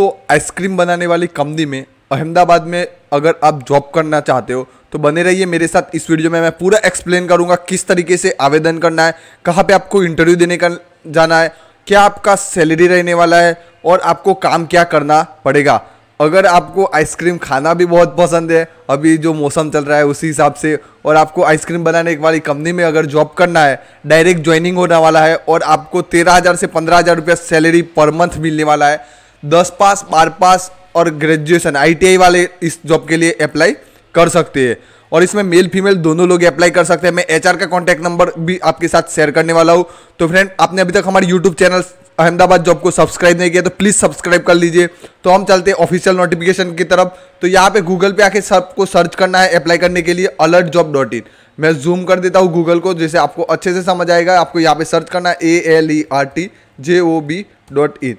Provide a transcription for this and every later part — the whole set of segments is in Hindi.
दोस्तों आइसक्रीम बनाने वाली कंपनी में अहमदाबाद में अगर आप जॉब करना चाहते हो तो बने रहिए मेरे साथ इस वीडियो में मैं पूरा एक्सप्लेन करूंगा किस तरीके से आवेदन करना है कहाँ पे आपको इंटरव्यू देने का जाना है क्या आपका सैलरी रहने वाला है और आपको काम क्या करना पड़ेगा अगर आपको आइसक्रीम खाना भी बहुत पसंद है अभी जो मौसम चल रहा है उसी हिसाब से और आपको आइसक्रीम बनाने वाली कंपनी में अगर जॉब करना है डायरेक्ट ज्वाइनिंग होने वाला है और आपको तेरह हज़ार से पंद्रह हज़ार रुपया सैलरी पर मंथ मिलने वाला है दस पास बार पास और ग्रेजुएशन आईटीआई वाले इस जॉब के लिए अप्लाई कर सकते हैं और इसमें मेल फीमेल दोनों लोग अप्लाई कर सकते हैं मैं एचआर का कॉन्टैक्ट नंबर भी आपके साथ शेयर करने वाला हूँ तो फ्रेंड आपने अभी तक हमारे यूट्यूब चैनल अहमदाबाद जॉब को सब्सक्राइब नहीं किया तो प्लीज़ सब्सक्राइब कर लीजिए तो हम चलते हैं ऑफिशियल नोटिफिकेशन की तरफ तो यहाँ पे गूगल पे आके सबको सर्च करना है अप्लाई करने के लिए अलर्ट जॉब डॉट इन मैं जूम कर देता हूँ गूगल को जैसे आपको अच्छे से समझ आएगा आपको यहाँ पे सर्च करना है A L E R T J O B dot in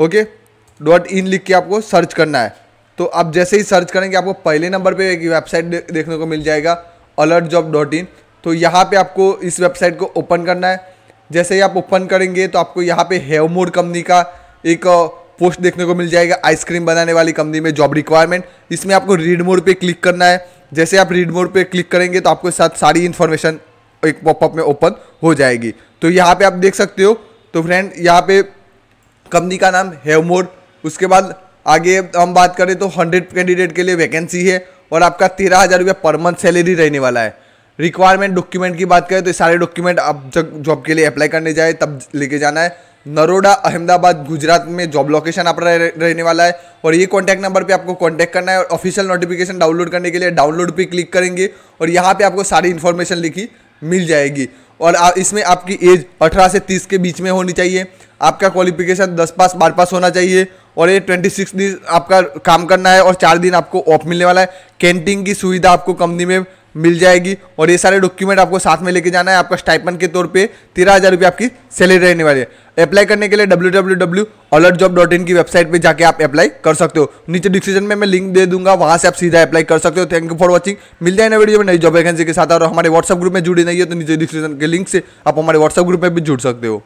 okay dot in लिख के आपको सर्च करना है तो आप जैसे ही सर्च करेंगे आपको पहले नंबर पे एक वेबसाइट देखने को मिल जाएगा अलर्ट जॉब डॉट इन तो यहाँ पे आपको इस वेबसाइट को ओपन करना है जैसे ही आप ओपन करेंगे तो आपको यहाँ पे मोड कंपनी का एक पोस्ट देखने को मिल जाएगा आइसक्रीम बनाने वाली कंपनी में जॉब रिक्वायरमेंट इसमें आपको रीड मोड पे क्लिक करना है जैसे आप रीड मोड पे क्लिक करेंगे तो आपके साथ सारी इन्फॉर्मेशन एक पॉपअप में ओपन हो जाएगी तो यहाँ पे आप देख सकते हो तो फ्रेंड यहाँ पे कंपनी का नाम हेवमोर उसके बाद आगे हम बात करें तो हंड्रेड कैंडिडेट के लिए वैकेंसी है और आपका तेरह हज़ार रुपया पर मंथ सैलरी रहने वाला है रिक्वायरमेंट डॉक्यूमेंट की बात करें तो सारे डॉक्यूमेंट आप जब जॉब के लिए अप्लाई करने जाए तब लेके जाना है नरोडा अहमदाबाद गुजरात में जॉब लोकेशन आप रहने वाला है और ये कॉन्टैक्ट नंबर पे आपको कॉन्टैक्ट करना है और ऑफिशियल नोटिफिकेशन डाउनलोड करने के लिए डाउनलोड पे क्लिक करेंगे और यहाँ पे आपको सारी इन्फॉर्मेशन लिखी मिल जाएगी और इसमें आपकी एज अठारह से तीस के बीच में होनी चाहिए आपका क्वालिफिकेशन दस पास बार पास होना चाहिए और ये ट्वेंटी सिक्स दिन आपका काम करना है और चार दिन आपको ऑफ मिलने वाला है कैंटीन की सुविधा आपको कंपनी में मिल जाएगी और ये सारे डॉक्यूमेंट आपको साथ में लेके जाना है आपका स्टाइपन के तौर पे तेरह हज़ार रुपये आपकी सैलरी रहने वाली है अप्लाई करने के लिए W W W alert job dot in की वेबसाइट पे जाके आप अप्लाई कर सकते हो नीचे डिस्क्रिप्शन में मैं लिंक दे दूंगा वहाँ से आप सीधा अप्लाई कर सकते हो थैंक यू फॉर वॉचिंग मिल जाए ना वीडियो में नई जॉब वैकेंसी के साथ और हमारे व्हाट्सअप ग्रुप में जुड़ी नहीं है तो नीचे डिस्क्रिप्शन के लिंक से आप हमारे व्हाट्सअप ग्रुप में भी जुड़ सकते हो